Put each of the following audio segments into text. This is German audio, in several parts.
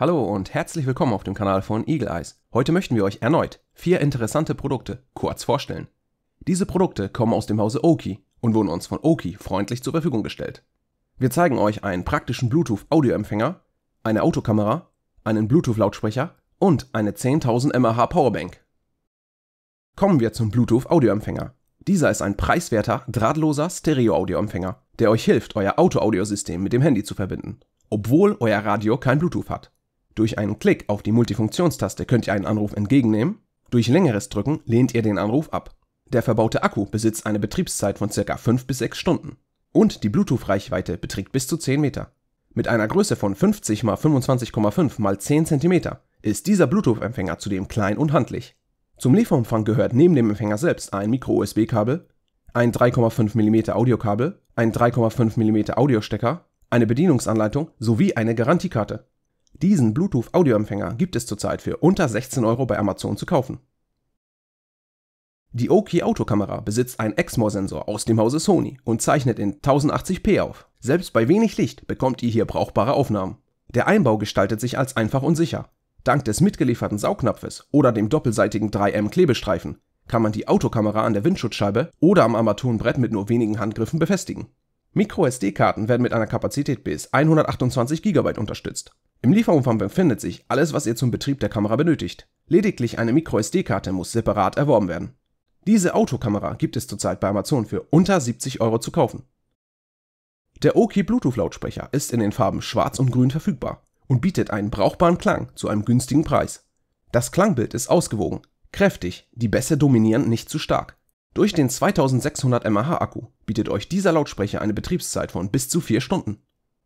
Hallo und herzlich willkommen auf dem Kanal von Eagle Eyes. Heute möchten wir euch erneut vier interessante Produkte kurz vorstellen. Diese Produkte kommen aus dem Hause Oki und wurden uns von Oki freundlich zur Verfügung gestellt. Wir zeigen euch einen praktischen Bluetooth-Audioempfänger, eine Autokamera, einen Bluetooth-Lautsprecher und eine 10.000 mAh Powerbank. Kommen wir zum Bluetooth-Audioempfänger. Dieser ist ein preiswerter, drahtloser Stereo-Audioempfänger, der euch hilft, euer Auto-Audiosystem mit dem Handy zu verbinden, obwohl euer Radio kein Bluetooth hat. Durch einen Klick auf die Multifunktionstaste könnt ihr einen Anruf entgegennehmen, durch längeres Drücken lehnt ihr den Anruf ab. Der verbaute Akku besitzt eine Betriebszeit von ca. 5 bis 6 Stunden und die Bluetooth-Reichweite beträgt bis zu 10 Meter. Mit einer Größe von 50 x 25,5 x 10 cm ist dieser Bluetooth-Empfänger zudem klein und handlich. Zum Lieferumfang gehört neben dem Empfänger selbst ein Micro-USB-Kabel, ein 3,5 mm Audiokabel, ein 3,5 mm Audiostecker, eine Bedienungsanleitung sowie eine Garantiekarte. Diesen Bluetooth-Audioempfänger gibt es zurzeit für unter 16 Euro bei Amazon zu kaufen. Die Oki Autokamera besitzt einen EXMOR-Sensor aus dem Hause Sony und zeichnet in 1080p auf. Selbst bei wenig Licht bekommt ihr hier brauchbare Aufnahmen. Der Einbau gestaltet sich als einfach und sicher. Dank des mitgelieferten Saugnapfes oder dem doppelseitigen 3M Klebestreifen kann man die Autokamera an der Windschutzscheibe oder am Armaturenbrett mit nur wenigen Handgriffen befestigen. MicroSD-Karten werden mit einer Kapazität bis 128 GB unterstützt. Im Lieferumfang befindet sich alles, was ihr zum Betrieb der Kamera benötigt. Lediglich eine MicroSD-Karte muss separat erworben werden. Diese Autokamera gibt es zurzeit bei Amazon für unter 70 Euro zu kaufen. Der Oki Bluetooth-Lautsprecher ist in den Farben Schwarz und Grün verfügbar und bietet einen brauchbaren Klang zu einem günstigen Preis. Das Klangbild ist ausgewogen, kräftig, die Bässe dominieren nicht zu stark. Durch den 2600 mAh Akku bietet euch dieser Lautsprecher eine Betriebszeit von bis zu 4 Stunden.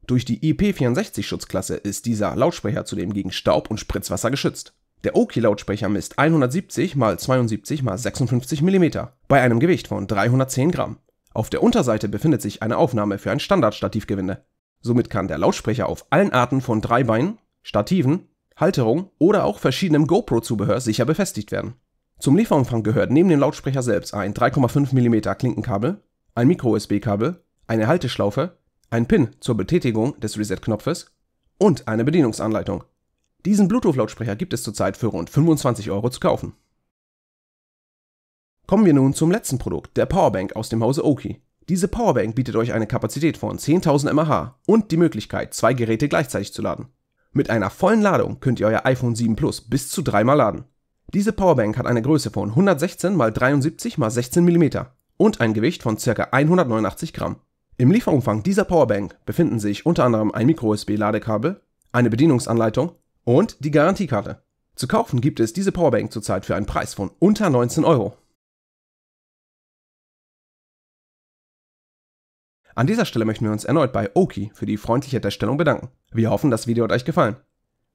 Durch die IP64-Schutzklasse ist dieser Lautsprecher zudem gegen Staub und Spritzwasser geschützt. Der Oki-Lautsprecher misst 170 x 72 x 56 mm bei einem Gewicht von 310 Gramm. Auf der Unterseite befindet sich eine Aufnahme für ein Standard-Stativgewinde. Somit kann der Lautsprecher auf allen Arten von Dreibeinen, Stativen, Halterung oder auch verschiedenem GoPro-Zubehör sicher befestigt werden. Zum Lieferumfang gehört neben dem Lautsprecher selbst ein 3,5 mm Klinkenkabel, ein Micro-USB-Kabel, eine Halteschlaufe, ein Pin zur Betätigung des Reset-Knopfes und eine Bedienungsanleitung. Diesen Bluetooth-Lautsprecher gibt es zurzeit für rund 25 Euro zu kaufen. Kommen wir nun zum letzten Produkt, der Powerbank aus dem Hause Oki. Diese Powerbank bietet euch eine Kapazität von 10.000 mAh und die Möglichkeit, zwei Geräte gleichzeitig zu laden. Mit einer vollen Ladung könnt ihr euer iPhone 7 Plus bis zu dreimal laden. Diese Powerbank hat eine Größe von 116 x 73 x 16 mm und ein Gewicht von ca. 189 Gramm. Im Lieferumfang dieser Powerbank befinden sich unter anderem ein Micro-USB-Ladekabel, eine Bedienungsanleitung und die Garantiekarte. Zu kaufen gibt es diese Powerbank zurzeit für einen Preis von unter 19 Euro. An dieser Stelle möchten wir uns erneut bei Oki für die freundliche Darstellung bedanken. Wir hoffen, das Video hat euch gefallen.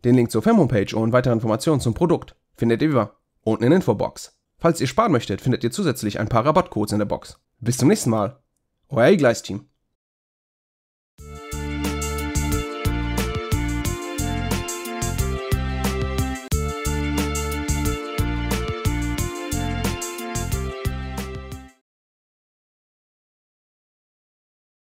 Den Link zur Fem-Homepage und weitere Informationen zum Produkt findet ihr über unten in der Infobox. Falls ihr sparen möchtet, findet ihr zusätzlich ein paar Rabattcodes in der Box. Bis zum nächsten Mal, euer E-Gleis-Team.